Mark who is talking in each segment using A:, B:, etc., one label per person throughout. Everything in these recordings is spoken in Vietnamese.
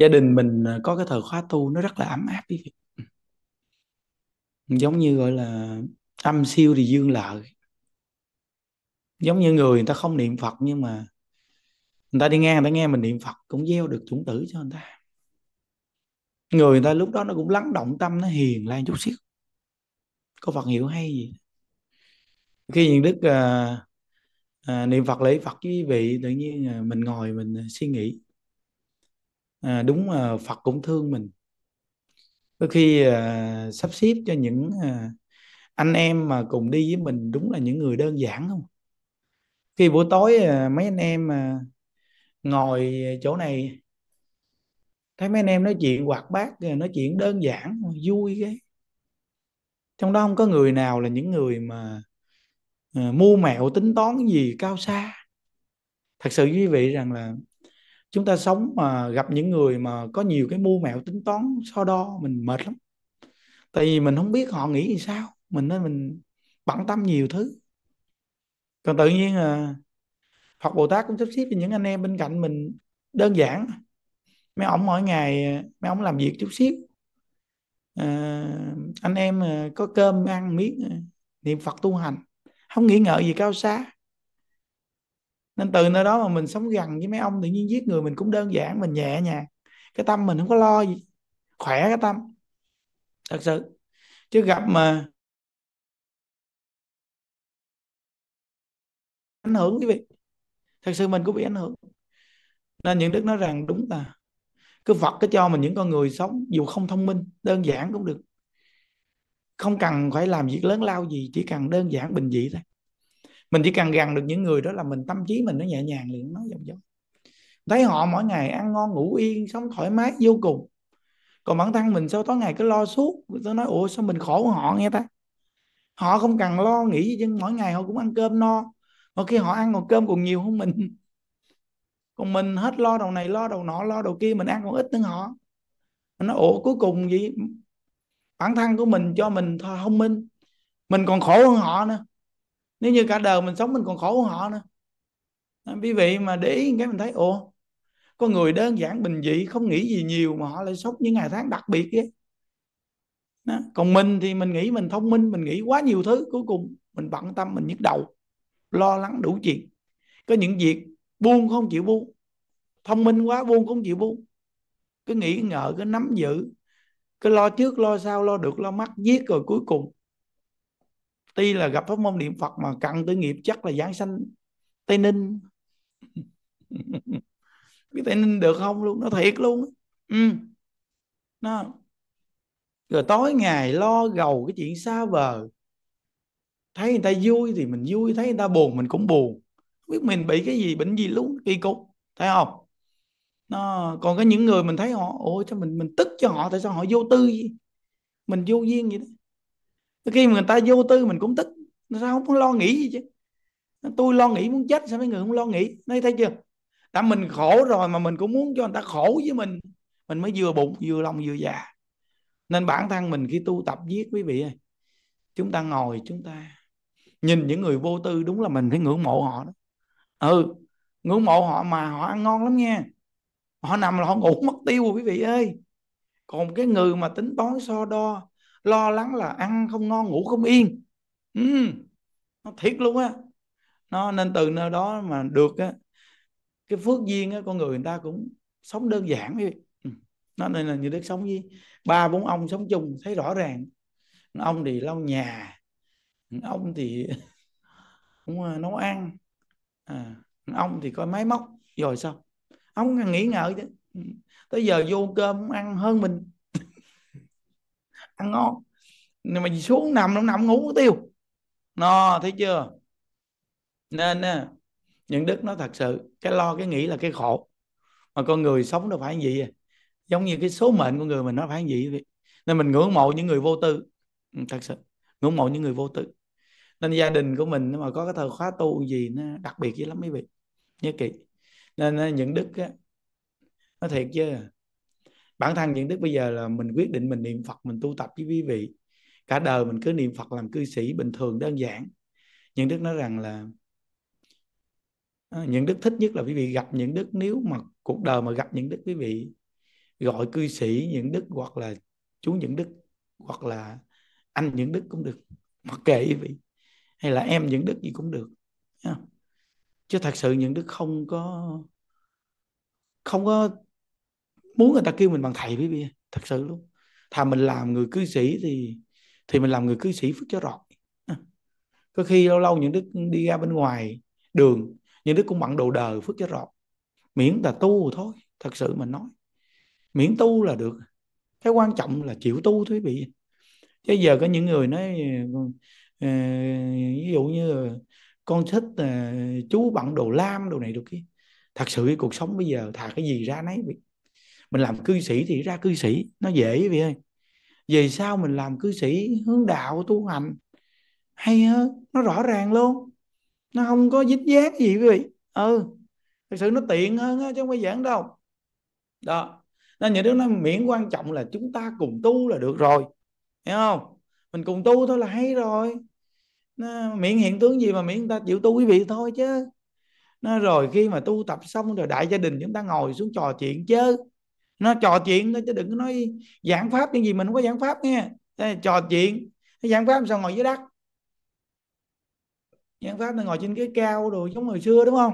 A: gia đình mình à, có cái thời khóa tu nó rất là ấm áp quý vị giống như gọi là âm siêu thì dương lợi giống như người người ta không niệm phật nhưng mà người ta đi ngang người ta nghe mình niệm phật cũng gieo được chủng tử cho người ta người người ta lúc đó nó cũng lắng động tâm nó hiền lên chút xíu có phật hiểu hay gì khi những đức à, à, niệm phật lễ phật với vị tự nhiên à, mình ngồi mình à, suy nghĩ à, đúng à, Phật cũng thương mình có khi à, sắp xếp cho những à, anh em mà cùng đi với mình đúng là những người đơn giản không khi buổi tối à, mấy anh em à, ngồi chỗ này thấy mấy anh em nói chuyện hoạt bát à, nói chuyện đơn giản vui cái trong đó không có người nào là những người mà à, mưu mẹo tính toán gì cao xa thật sự quý vị rằng là chúng ta sống mà gặp những người mà có nhiều cái mưu mẹo tính toán so đo mình mệt lắm tại vì mình không biết họ nghĩ gì sao mình nên mình bận tâm nhiều thứ còn tự nhiên à, Phật Bồ Tát cũng sắp xếp cho những anh em bên cạnh mình đơn giản mấy ông mỗi ngày à, mấy ông làm việc chút xíu à, anh em à, có cơm ăn miếng à, niệm Phật tu hành không nghĩ ngợi gì cao xa nên từ nơi đó mà mình sống gần với mấy ông tự nhiên giết người mình cũng đơn giản mình nhẹ nhàng cái tâm mình không có lo gì khỏe cái tâm thật sự chứ gặp mà ảnh hưởng quý vị thật sự mình cũng bị ảnh hưởng nên những đức nói rằng đúng là cứ Phật cứ cho mình những con người sống dù không thông minh đơn giản cũng được không cần phải làm việc lớn lao gì chỉ cần đơn giản bình dị thôi mình chỉ cần gần được những người đó là mình tâm trí mình nó nhẹ nhàng liền nói giống giống thấy họ mỗi ngày ăn ngon ngủ yên sống thoải mái vô cùng còn bản thân mình sau tối ngày cứ lo suốt tôi nói ủa sao mình khổ họ nghe ta họ không cần lo nghĩ gì chứ mỗi ngày họ cũng ăn cơm no mà khi họ ăn còn cơm còn nhiều hơn mình còn mình hết lo đầu này lo đầu nọ lo đầu kia mình ăn còn ít hơn họ mình nói ủa cuối cùng gì bản thân của mình cho mình thông minh mình còn khổ hơn họ nữa nếu như cả đời mình sống mình còn khổ hơn họ nữa quý vị mà để ý cái mình thấy ồ có người đơn giản bình dị không nghĩ gì nhiều mà họ lại sống những ngày tháng đặc biệt ấy. Đó. còn mình thì mình nghĩ mình thông minh mình nghĩ quá nhiều thứ cuối cùng mình bận tâm mình nhức đầu lo lắng đủ chuyện có những việc buông không chịu buông thông minh quá buông không chịu buông cứ nghĩ ngợi cứ nắm giữ cứ lo trước lo sau lo được lo mắc giết rồi cuối cùng tuy là gặp pháp môn niệm phật mà cần tới nghiệp chắc là giảng sanh tây ninh biết tây ninh được không luôn nó thiệt luôn ừ nó rồi tối ngày lo gầu cái chuyện xa vời thấy người ta vui thì mình vui thấy người ta buồn mình cũng buồn không biết mình bị cái gì bệnh gì luôn kỳ cục thấy không nó còn có những người mình thấy họ ôi sao mình mình tức cho họ tại sao họ vô tư gì mình vô duyên vậy đó khi mà người ta vô tư mình cũng tức sao không có lo nghĩ gì chứ tôi lo nghĩ muốn chết sao mấy người không lo nghĩ nói thấy chưa đã mình khổ rồi mà mình cũng muốn cho người ta khổ với mình mình mới vừa bụng vừa lòng vừa già nên bản thân mình khi tu tập viết quý vị ơi chúng ta ngồi chúng ta nhìn những người vô tư đúng là mình phải ngưỡng mộ họ đó ừ ngưỡng mộ họ mà họ ăn ngon lắm nha họ nằm là họ ngủ mất tiêu quý vị ơi còn cái người mà tính toán so đo lo lắng là ăn không ngon ngủ không yên ừ, nó thiệt luôn á nó nên từ nơi đó mà được á cái phước duyên á con người người ta cũng sống đơn giản đi ừ, nó nên là như đức sống với ba bốn ông sống chung thấy rõ ràng ông thì lau nhà ông thì cũng à, nấu ăn à, ông thì coi máy móc rồi sao ông nghĩ ngợi chứ ừ, tới giờ vô cơm ăn hơn mình ăn ngon nhưng mà xuống nằm nó nằm ngủ tiêu nó thấy chưa nên những đức nó thật sự cái lo cái nghĩ là cái khổ mà con người sống nó phải gì à. giống như cái số mệnh của người mình nó phải gì vậy? nên mình ngưỡng mộ những người vô tư ừ, thật sự ngưỡng mộ những người vô tư nên gia đình của mình mà có cái thời khóa tu gì nó đặc biệt với lắm mấy vị nhớ kỹ nên ờ, những đức á, nó thiệt chứ bản thân những đức bây giờ là mình quyết định mình niệm phật mình tu tập với quý vị cả đời mình cứ niệm phật làm cư sĩ bình thường đơn giản những đức nói rằng là à, những đức thích nhất là quý vị gặp những đức nếu mà cuộc đời mà gặp những đức quý vị gọi cư sĩ những đức hoặc là chú những đức hoặc là anh những đức cũng được mặc kệ quý vị hay là em những đức gì cũng được chứ thật sự những đức không có không có muốn người ta kêu mình bằng thầy quý vị thật sự luôn thà mình làm người cư sĩ thì thì mình làm người cư sĩ phước cho rọt à, có khi lâu lâu những đứa đi ra bên ngoài đường những đứa cũng bận đồ đời phước cho rọt miễn là tu thôi thật sự mình nói miễn tu là được cái quan trọng là chịu tu thôi quý vị chứ giờ có những người nói ờ, ví dụ như con thích ờ, chú bận đồ lam đồ này đồ kia thật sự cái cuộc sống bây giờ thà cái gì ra nấy mình làm cư sĩ thì ra cư sĩ nó dễ vậy ơi về sau mình làm cư sĩ hướng đạo tu hành hay hơn nó rõ ràng luôn nó không có dính dáng gì quý vị ừ thực sự nó tiện hơn chứ không phải giản đâu đó nên những đứa nó miễn quan trọng là chúng ta cùng tu là được rồi hiểu không mình cùng tu thôi là hay rồi nó, miễn hiện tướng gì mà miễn người ta chịu tu quý vị thôi chứ nó rồi khi mà tu tập xong rồi đại gia đình chúng ta ngồi xuống trò chuyện chứ nó trò chuyện thôi chứ đừng có nói giảng pháp những gì mình không có giảng pháp nghe trò chuyện giảng pháp sao ngồi dưới đất giảng pháp là ngồi trên cái cao rồi giống hồi xưa đúng không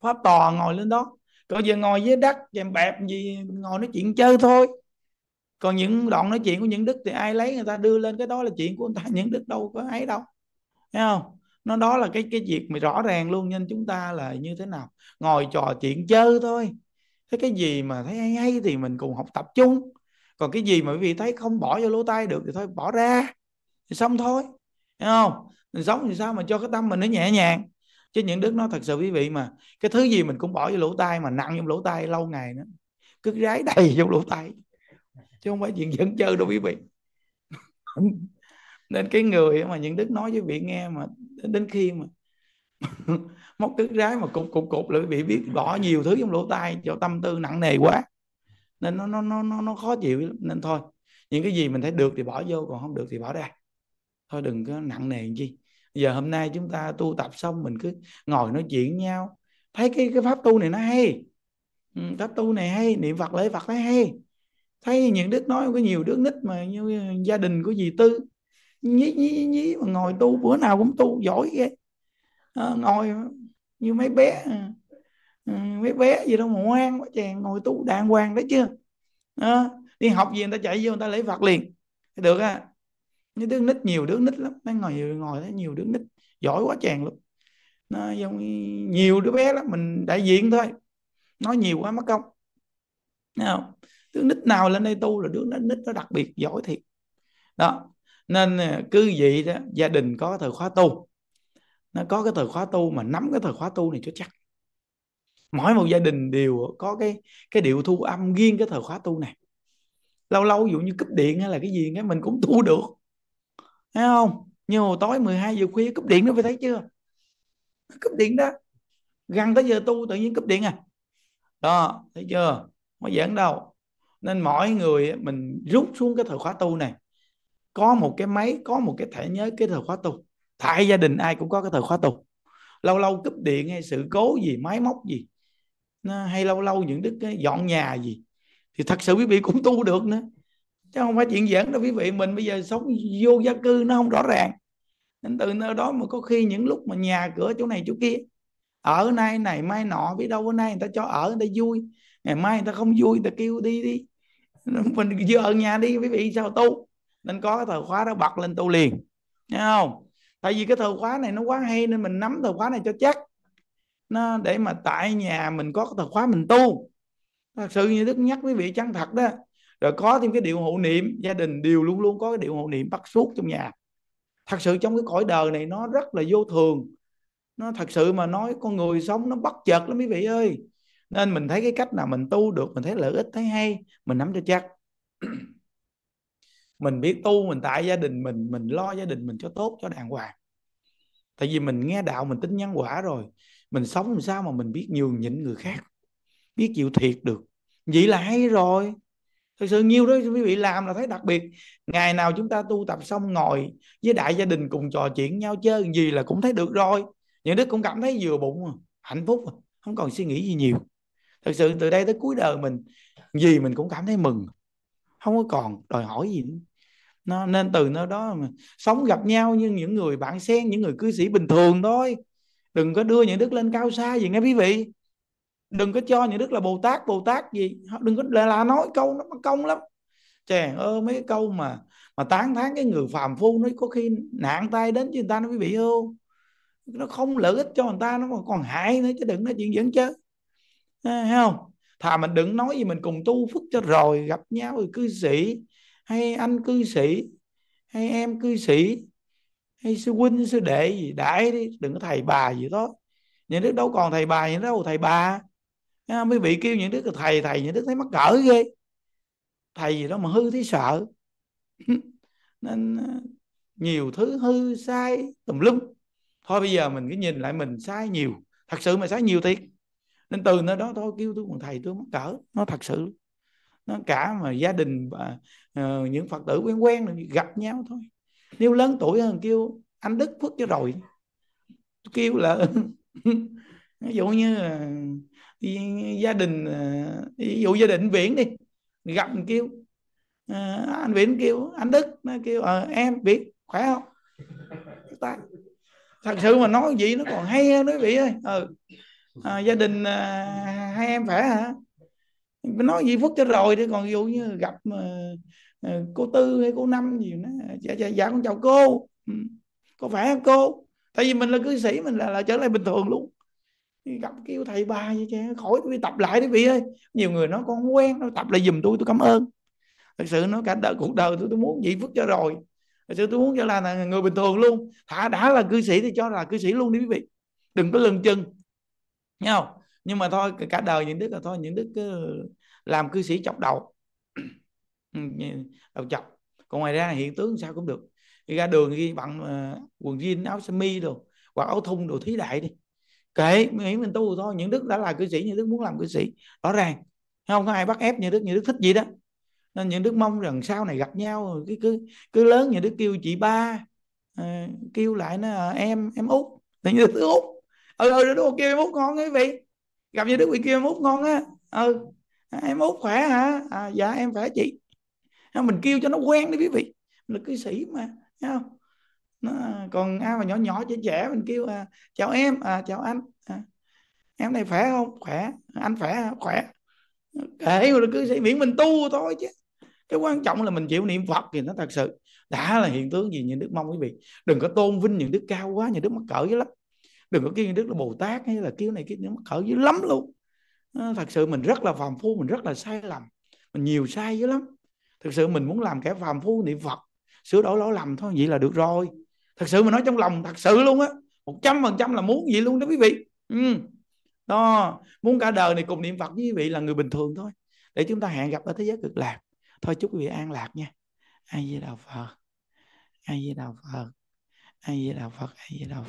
A: pháp tòa ngồi lên đó còn giờ ngồi dưới đất chèm bẹp gì ngồi nói chuyện chơi thôi còn những đoạn nói chuyện của những đức thì ai lấy người ta đưa lên cái đó là chuyện của người ta những đức đâu có ấy đâu thấy không nó đó là cái cái việc mà rõ ràng luôn nên chúng ta là như thế nào ngồi trò chuyện chơi thôi thế cái gì mà thấy hay hay thì mình cùng học tập chung còn cái gì mà quý vị thấy không bỏ vô lỗ tai được thì thôi bỏ ra thì xong thôi Thấy không mình sống thì sao mà cho cái tâm mình nó nhẹ nhàng chứ những đức nó thật sự quý vị mà cái thứ gì mình cũng bỏ vô lỗ tai mà nặng trong lỗ tai lâu ngày nữa cứ rái đầy trong lỗ tai chứ không phải chuyện dẫn chơi đâu quý vị nên cái người mà những đức nói với vị nghe mà đến khi mà móc cứt rái mà cục cục cục lại bị vị biết bỏ nhiều thứ trong lỗ tai cho tâm tư nặng nề quá nên nó nó nó nó nó khó chịu nên thôi những cái gì mình thấy được thì bỏ vô còn không được thì bỏ ra thôi đừng có nặng nề làm chi giờ hôm nay chúng ta tu tập xong mình cứ ngồi nói chuyện nhau thấy cái cái pháp tu này nó hay ừ, pháp tu này hay niệm phật lễ phật thấy hay thấy những đức nói có nhiều đứa nít mà như gia đình của dì tư nhí nhí nhí mà ngồi tu bữa nào cũng tu giỏi ghê à, ngồi như mấy bé ừ. Ừ, mấy bé gì đâu mà ngoan quá chàng ngồi tu đàng hoàng đấy chưa à, ờ, đi học gì người ta chạy vô người ta lấy phạt liền được à những đứa nít nhiều đứa nít lắm nó ngồi ngồi thấy nhiều đứa nít giỏi quá chàng luôn nó giống nhiều đứa bé lắm mình đại diện thôi nói nhiều quá mất công Thấy không? đứa nít nào lên đây tu là đứa nít nó đặc biệt giỏi thiệt đó nên à, cứ vậy đó gia đình có thời khóa tu nó có cái từ khóa tu mà nắm cái từ khóa tu này cho chắc mỗi một gia đình đều có cái cái điệu thu âm riêng cái thời khóa tu này lâu lâu ví dụ như cúp điện hay là cái gì cái mình cũng tu được thấy không như hồi tối 12 giờ khuya cúp điện nó phải thấy chưa cúp điện đó gần tới giờ tu tự nhiên cúp điện à đó thấy chưa mới giảng đâu nên mỗi người mình rút xuống cái thời khóa tu này có một cái máy có một cái thẻ nhớ cái thời khóa tu tại gia đình ai cũng có cái thời khóa tù lâu lâu cúp điện hay sự cố gì máy móc gì hay lâu lâu những đức ấy, dọn nhà gì thì thật sự quý vị cũng tu được nữa chứ không phải chuyện giỡn đâu quý vị mình bây giờ sống vô gia cư nó không rõ ràng nên từ nơi đó mà có khi những lúc mà nhà cửa chỗ này chỗ kia ở nay này mai nọ biết đâu bữa nay người ta cho ở người ta vui ngày mai người ta không vui người ta kêu đi đi mình vừa ở nhà đi quý vị sao tu nên có cái thời khóa đó bật lên tu liền nghe không tại vì cái thời khóa này nó quá hay nên mình nắm thời khóa này cho chắc nó để mà tại nhà mình có cái thời khóa mình tu thật sự như đức nhắc quý vị chân thật đó rồi có thêm cái điệu hộ niệm gia đình đều luôn luôn có cái điệu hộ niệm bắt suốt trong nhà thật sự trong cái cõi đời này nó rất là vô thường nó thật sự mà nói con người sống nó bất chợt lắm quý vị ơi nên mình thấy cái cách nào mình tu được mình thấy lợi ích thấy hay mình nắm cho chắc mình biết tu mình tại gia đình mình mình lo gia đình mình cho tốt cho đàng hoàng tại vì mình nghe đạo mình tính nhân quả rồi mình sống làm sao mà mình biết nhường nhịn người khác biết chịu thiệt được vậy là hay rồi Thật sự nhiều đó quý vị làm là thấy đặc biệt ngày nào chúng ta tu tập xong ngồi với đại gia đình cùng trò chuyện nhau chơi gì là cũng thấy được rồi những đức cũng cảm thấy vừa bụng à. hạnh phúc à. không còn suy nghĩ gì nhiều Thật sự từ đây tới cuối đời mình gì mình cũng cảm thấy mừng không có còn đòi hỏi gì nữa nó nên từ nơi đó mà sống gặp nhau như những người bạn xen những người cư sĩ bình thường thôi đừng có đưa những đức lên cao xa gì nghe quý vị đừng có cho những đức là bồ tát bồ tát gì đừng có là, là nói câu nó mất công lắm chàng ơi mấy cái câu mà mà tán thán cái người phàm phu nó có khi nạn tay đến cho người ta nó quý vị không nó không lợi ích cho người ta nó còn, còn hại nữa chứ đừng nói chuyện dẫn chứ à, thấy không thà mình đừng nói gì mình cùng tu phước cho rồi gặp nhau rồi cư sĩ hay anh cư sĩ hay em cư sĩ hay sư huynh sư đệ gì đãi đi đừng có thầy bà gì đó những đức đâu còn thầy bà những đâu thầy bà à, mấy vị kêu những đức là thầy thầy những đức thấy mắc cỡ ghê thầy gì đó mà hư thấy sợ nên ờ, nhiều thứ hư sai tùm lum thôi bây giờ mình cứ nhìn lại mình sai nhiều thật sự mà sai nhiều thiệt nên từ nơi đó thôi kêu tôi còn thầy tôi mắc cỡ nó thật sự nó cả mà gia đình và uh, những phật tử quen quen gặp nhau thôi nếu lớn tuổi hơn kêu anh đức phước cho rồi kêu là ví dụ như uh, gia đình uh, ví dụ gia đình viễn đi gặp kêu uh, anh viễn kêu anh đức nó kêu ờ uh, em viễn khỏe không ta thật sự mà nói gì nó còn hay hơn quý vị ơi ừ. à, gia đình à, hai em khỏe hả nói gì phút cho rồi thì còn dụ như gặp mà ờ, ờ, cô tư hay cô năm gì đó dạ dạ, dạ con chào cô ừ. có phải không cô tại vì mình là cư sĩ mình là, là trở lại bình thường luôn gặp kêu thầy bà vậy chứ khỏi tôi tập lại đi vị ơi nhiều người nói con quen nó tập lại giùm tôi tôi cảm ơn thật sự nó cả đời cuộc đời tôi tôi muốn vậy phước cho rồi thật sự tôi muốn cho là, là người bình thường luôn thả đã là cư sĩ thì cho là cư sĩ luôn đi quý vị đừng có lừng chừng nhau nhưng mà thôi cả đời những đức là thôi những đức cứ làm cư sĩ chọc đầu ừ, đầu chọc còn ngoài ra hiện tướng sao cũng được đi ra đường đi bằng ờ, quần jean áo sơ mi rồi hoặc áo thun đồ thí đại đi kệ miễn mình tu thôi những đức đã là cư sĩ những đức muốn làm cư sĩ rõ ràng không có ai bắt ép những đức những đức thích gì đó nên những đức mong rằng sau này gặp nhau cứ cứ cứ lớn những đức kêu chị ba ờ, kêu lại nó ờ, em em út thì như đức út ừ ừ đúng kêu em út ngon quý vị gặp như đứa vị kia em út ngon á ừ em út khỏe hả à, dạ em khỏe chị mình kêu cho nó quen đi quý vị mình là cư sĩ mà thấy không nó, à, còn ai mà nhỏ nhỏ trẻ trẻ mình kêu à, chào em à, chào anh à, em này khỏe không khỏe anh khỏe khỏe kể mà là cư sĩ miễn mình tu thôi chứ cái quan trọng là mình chịu niệm phật thì nó thật sự đã là hiện tướng gì những đức mong quý vị đừng có tôn vinh những đức cao quá những đức mắc cỡ lắm đừng có kêu đức là bồ tát hay là kêu này kêu nó khởi dữ lắm luôn ờ, thật sự mình rất là phàm phu mình rất là sai lầm mình nhiều sai dữ lắm thật sự mình muốn làm kẻ phàm phu niệm phật sửa đổi lỗi lầm thôi vậy là được rồi thật sự mình nói trong lòng thật sự luôn á một trăm phần trăm là muốn vậy luôn đó quý vị ừ. đó muốn cả đời này cùng niệm phật với quý vị là người bình thường thôi để chúng ta hẹn gặp ở thế giới cực lạc thôi chúc quý vị an lạc nha ai di đạo phật ai di đạo phật ai di đạo phật ai di đạo phật